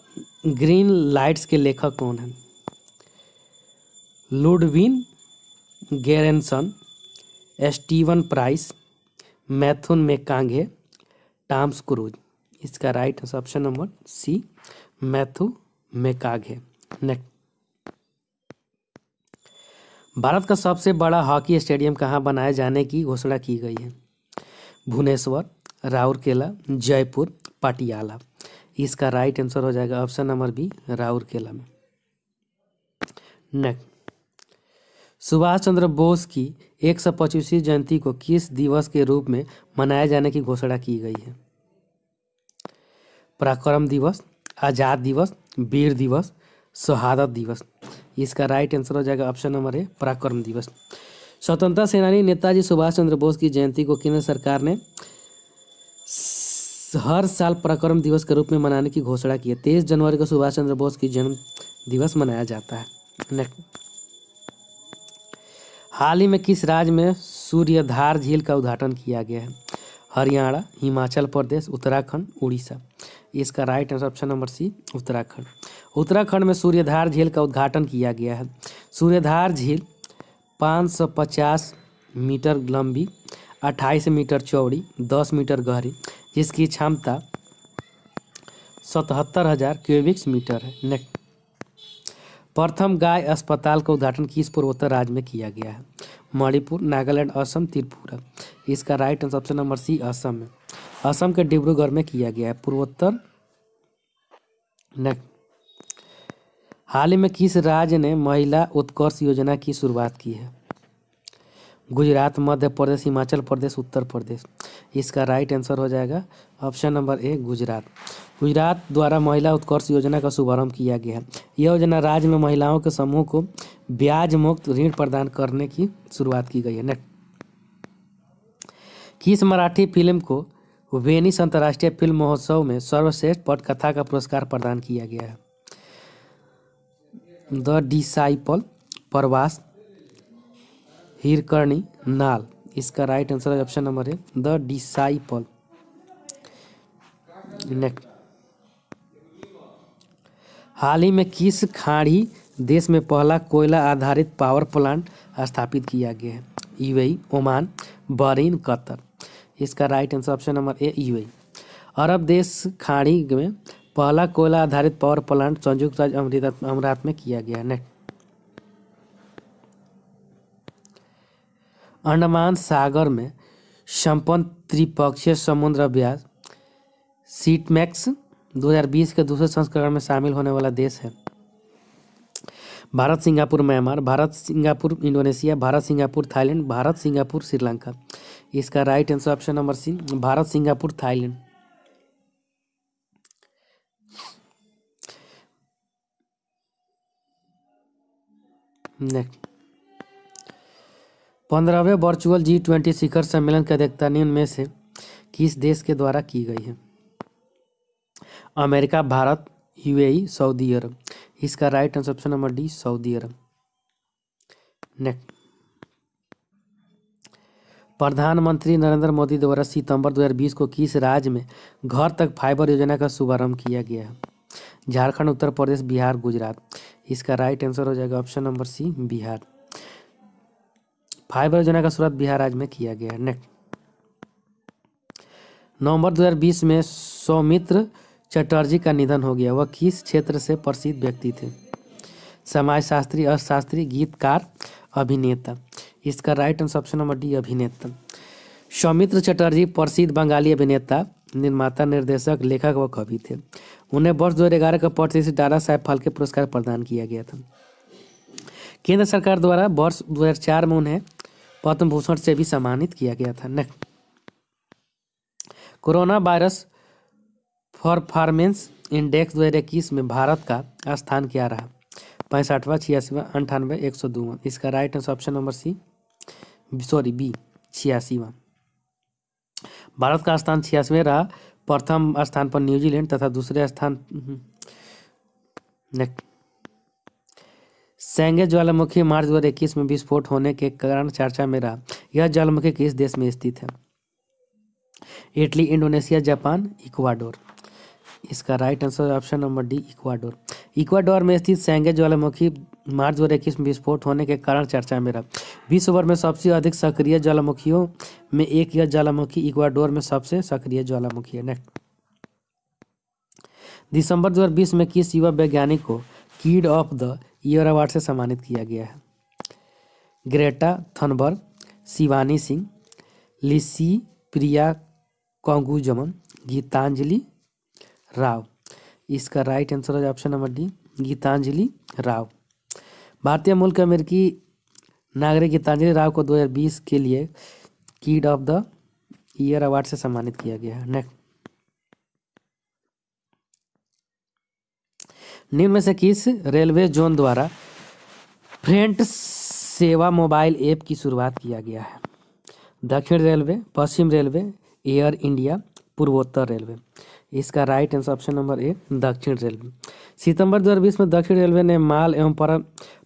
ग्रीन लाइट्स के लेखक कौन हैं Ludwin गेरेंसन Steven Price Matthew McConaughey Toms Cruise इसका right option number C Matthew McConaughey next भारत का सबसे बड़ा हॉकी स्टेडियम कहाँ बनाए जाने की घोषणा की गई है भुवनेश्वर राउरकेला जयपुर पटियाला इसका राइट आंसर हो जाएगा ऑप्शन नंबर बी राउरकेला में नेक्स्ट सुभाष चंद्र बोस की एक सौ पच्चीसवीं जयंती को किस दिवस के रूप में मनाए जाने की घोषणा की गई है पराक्रम दिवस आज़ाद दिवस वीर दिवस शहादत दिवस इसका राइट आंसर हो जाएगा ऑप्शन नंबर है पराक्रम दिवस स्वतंत्रता सेनानी नेताजी सुभाष चंद्र बोस की जयंती को केंद्र सरकार ने हर साल पराक्रम दिवस के रूप में मनाने की घोषणा की है तेईस जनवरी को सुभाष चंद्र बोस की जन्म दिवस मनाया जाता है हाल ही में किस राज्य में सूर्यधार झील का उद्घाटन किया गया है हरियाणा हिमाचल प्रदेश उत्तराखंड उड़ीसा इसका right answer option number C Uttarakhand Uttarakhand में सूर्यधार झील का उद्घाटन किया गया है सूर्यधार झील 550 मीटर लंबी 28 मीटर चौड़ी 10 मीटर गहरी जिसकी क्षमता सतहत्तर हजार क्यूबिक्स मीटर है नेक्स्ट प्रथम गाय अस्पताल का उद्घाटन किस पूर्वोत्तर राज्य में किया गया है मणिपुर नागालैंड असम त्रिपुरा इसका right answer option number C Assam में असम के डिब्रूगढ़ में किया गया है पूर्वोत्तर हाल ही में किस राज्य ने महिला उत्कर्ष योजना की शुरुआत की है गुजरात मध्य प्रदेश हिमाचल प्रदेश उत्तर प्रदेश इसका राइट आंसर हो जाएगा option number A Gujarat Gujarat द्वारा महिला उत्कर्ष योजना का शुभारंभ किया गया है यह योजना राज्य में महिलाओं के समूह को ब्याज मुक्त ऋण प्रदान करने की शुरुआत की गई है नेक्स्ट किस मराठी फिल्म को वेनिस अंतर्राष्ट्रीय फिल्म महोत्सव में सर्वश्रेष्ठ पटकथा का पुरस्कार प्रदान किया गया है द डिसाइपल प्रवास हिरकर्णी नाल इसका राइट आंसर है ऑप्शन नंबर है द डिसाइपल नेक्स्ट हाल ही में किस खाड़ी देश में पहला कोयला आधारित पावर प्लांट स्थापित किया गया है यूएई ओमान बरीन कतर इसका right answer option number A UAE अरब देश खाड़ी में पहला कोयला आधारित पावर प्लांट संयुक्त राज्य अमरात में किया गया नेक्स्ट अंडमान सागर में संपन्न त्रिपक्षीय समुद्र अभ्यास सीटमैक्स 2020 के दूसरे संस्करण में शामिल होने वाला देश है Bharat Singapore Myanmar Bharat Singapore Indonesia Bharat Singapore Thailand Bharat Singapore Sri Lanka इसका right answer option number C Bharat Singapore Thailand पंद्रहवें वर्चुअल जी ट्वेंटी शिखर सम्मेलन की अध्यक्षता निम्न में से किस देश के द्वारा की गई है America Bharat UAE e, Saudi Arab इसका right answer option number D Saudi Arab next प्रधानमंत्री नरेंद्र मोदी द्वारा सितंबर 2020 को किस राज्य में घर तक फाइबर योजना का शुभारंभ किया गया है झारखंड उत्तर प्रदेश बिहार गुजरात इसका राइट आंसर हो जाएगा option number C Bihar fibre योजना का शुरुआत बिहार राज्य में किया गया है नेक्स्ट नवंबर 2020 में सौमित्र चटर्जी का निधन हो गया वह किस क्षेत्र से प्रसिद्ध व्यक्ति थे समाजशास्त्री अर्थशास्त्री गीतकार अभिनेता इसका right answer option number D अभिनेता सौमित्र चटर्जी प्रसिद्ध बंगाली अभिनेता निर्माता निर्देशक लेखक व कवि थे उन्हें वर्ष दो हज़ार ग्यारह का पद से साहेब फाल्के पुरस्कार प्रदान किया गया था केंद्र सरकार द्वारा वर्ष 2004 में उन्हें पद्म भूषण से भी सम्मानित किया गया था next corona virus performance index दो हज़ार इक्कीस में भारत का स्थान क्या रहा पैंसठवा छियासीवा अंठानवे एक सौ दो इसका right answer option number C sorry B छियासीवा भारत का स्थान छियासीवें रहा प्रथम स्थान पर न्यूजीलैंड तथा दूसरे स्थान हम्म, सेंगे ज्वालामुखी मार्च दो में विस्फोट होने के कारण चर्चा में रहा यह ज्वालामुखी किस देश में स्थित है इटली इंडोनेशिया जापान इक्वाडोर इसका right answer option number D Ecuador Ecuador में स्थित सेंगे ज्वालामुखी मार्च दो में विस्फोट होने के कारण चर्चा में रहा विश्व भर में सबसे अधिक सक्रिय ज्वालामुखियों में एक यह ज्वालामुखी इक्वाडोर में सबसे सक्रिय ज्वालामुखी है नेक्स्ट दिसंबर 2020 में किस युवा वैज्ञानिक को कीड ऑफ द ईयर अवार्ड से सम्मानित किया गया है Greta Thunberg Shivani Singh Licypriya Kangujam Gitanjali Rao इसका राइट आंसर है option number D Gitanjali Rao भारतीय मूल के अमेरिकी नागरिक गीतांजलि राव को 2020 के लिए कीड ऑफ द ईयर अवार्ड से सम्मानित किया गया है नेक्स्ट निम्न में से किस रेलवे जोन द्वारा फ्रेंट सेवा मोबाइल ऐप की शुरुआत किया गया है दक्षिण रेलवे पश्चिम रेलवे एयर इंडिया पूर्वोत्तर रेलवे इसका right answer option number A दक्षिण रेलवे सितंबर 2020 में दक्षिण रेलवे ने माल एवं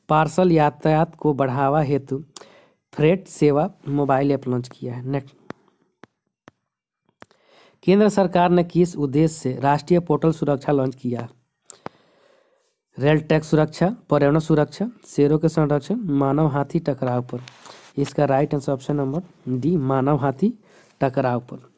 पार्सल यातायात को बढ़ावा हेतु फ्रेट सेवा मोबाइल ऐप लॉन्च किया है नेक्स्ट केंद्र सरकार ने किस उद्देश्य से राष्ट्रीय पोर्टल सुरक्षा लॉन्च किया रेल टैक्स सुरक्षा पर्यावरण सुरक्षा शेरों के संरक्षण मानव हाथी टकराव पर इसका right answer option number D मानव हाथी टकराव पर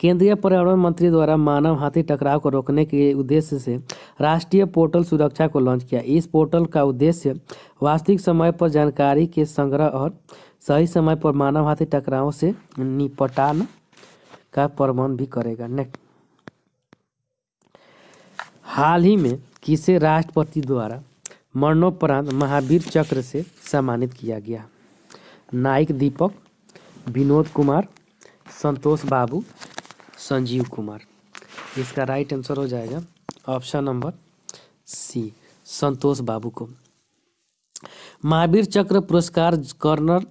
केंद्रीय पर्यावरण मंत्री द्वारा मानव हाथी टकराव को रोकने के उद्देश्य से राष्ट्रीय पोर्टल सुरक्षा को लॉन्च किया इस पोर्टल का उद्देश्य वास्तविक समय पर जानकारी के संग्रह और सही समय पर मानव हाथी टकराव से निपटान का प्रबंध भी करेगा नेक्स्ट हाल ही में किसे राष्ट्रपति द्वारा मरणोपरांत महावीर चक्र से सम्मानित किया गया नायक दीपक विनोद कुमार संतोष बाबू संजीव कुमार इसका राइट आंसर हो जाएगा ऑप्शन नंबर सी संतोष बाबू को महावीर चक्र पुरस्कार कर्नर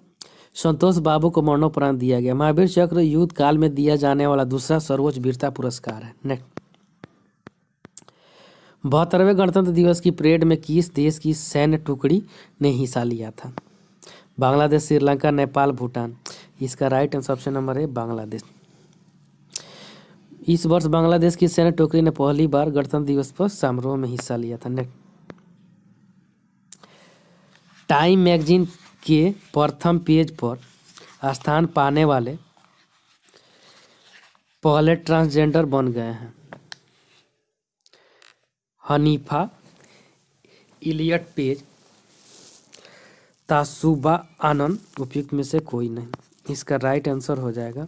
संतोष बाबू को मरणोपरांत दिया गया महावीर चक्र युद्ध काल में दिया जाने वाला दूसरा सर्वोच्च वीरता पुरस्कार है नेक्स्ट बहत्तरवें गणतंत्र दिवस की परेड में किस देश की सैन्य टुकड़ी ने हिस्सा लिया था बांग्लादेश श्रीलंका नेपाल भूटान इसका राइट आंसर ऑप्शन नंबर है बांग्लादेश इस वर्ष बांग्लादेश की सेना टोकरी ने पहली बार गणतंत्र दिवस पर समारोह में हिस्सा लिया था नेक्स्ट टाइम मैगजीन के प्रथम पेज पर स्थान पाने वाले पहले ट्रांसजेंडर बन गए हैं हनीफा इलियट पेज तासुबा आनंद उपयुक्त में से कोई नहीं इसका राइट आंसर हो जाएगा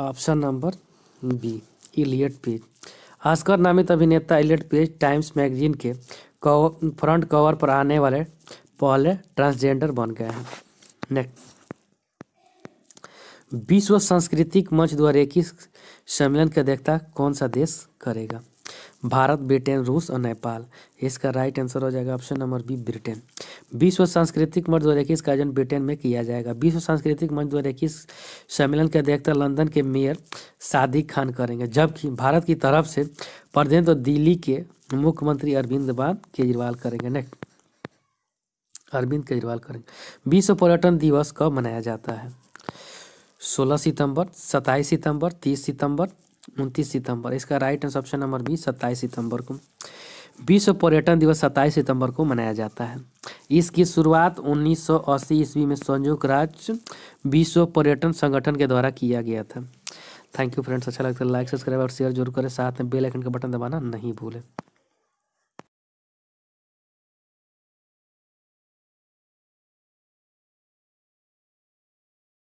option number B Elliot Page Oscar नामित अभिनेता इलियट पेज टाइम्स मैगजीन के कव, फ्रंट कवर पर आने वाले पहले ट्रांसजेंडर बन गए हैं नेक्स्ट विश्व सांस्कृतिक मंच द्वारा इक्कीस सम्मेलन का देखता कौन सा देश करेगा भारत ब्रिटेन रूस और नेपाल इसका राइट आंसर हो जाएगा ऑप्शन नंबर बी ब्रिटेन विश्व सांस्कृतिक मंच दो हज़ार इक्कीस का आयोजन ब्रिटेन में किया जाएगा विश्व सांस्कृतिक मंच दो हज़ार इक्कीस सम्मेलन की अध्यक्षता लंदन के मेयर सादिक खान करेंगे जबकि भारत की तरफ से प्रधान दिल्ली के मुख्यमंत्री अरविंद केजरीवाल करेंगे नेक्स्ट अरविंद केजरीवाल करेंगे विश्व पर्यटन दिवस कब मनाया जाता है सोलह सितंबर सत्ताईस सितंबर तीस सितंबर उनतीस सितंबर इसका right answer option number B सत्ताईस सितंबर को विश्व पर्यटन दिवस सत्ताईस सितंबर को मनाया जाता है इसकी शुरुआत 1980 ईस्वी में संयुक्त राज्य विश्व पर्यटन संगठन के द्वारा किया गया था थैंक यू फ्रेंड्स अच्छा लगता है लाइक सब्सक्राइब और शेयर जरूर करें साथ में बेल आइकन का बटन दबाना नहीं भूलें